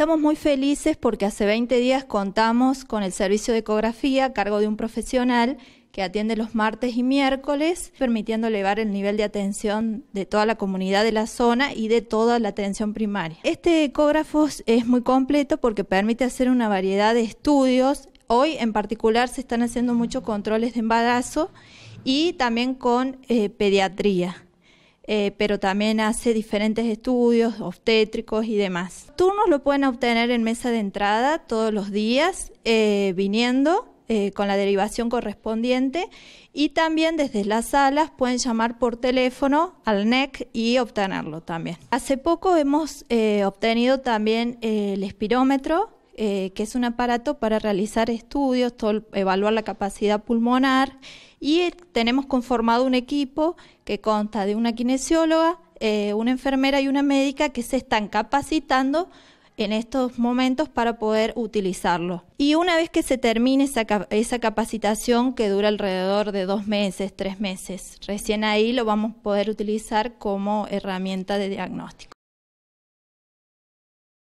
Estamos muy felices porque hace 20 días contamos con el servicio de ecografía a cargo de un profesional que atiende los martes y miércoles, permitiendo elevar el nivel de atención de toda la comunidad de la zona y de toda la atención primaria. Este ecógrafo es muy completo porque permite hacer una variedad de estudios. Hoy en particular se están haciendo muchos controles de embarazo y también con eh, pediatría. Eh, pero también hace diferentes estudios obstétricos y demás. Turnos lo pueden obtener en mesa de entrada todos los días, eh, viniendo eh, con la derivación correspondiente y también desde las salas pueden llamar por teléfono al NEC y obtenerlo también. Hace poco hemos obtenido también el espirómetro eh, que es un aparato para realizar estudios, evaluar la capacidad pulmonar y eh, tenemos conformado un equipo que consta de una kinesióloga, eh, una enfermera y una médica que se están capacitando en estos momentos para poder utilizarlo. Y una vez que se termine esa, esa, capacitación que dura alrededor de dos meses, tres meses, recién ahí lo vamos a poder utilizar como herramienta de diagnóstico.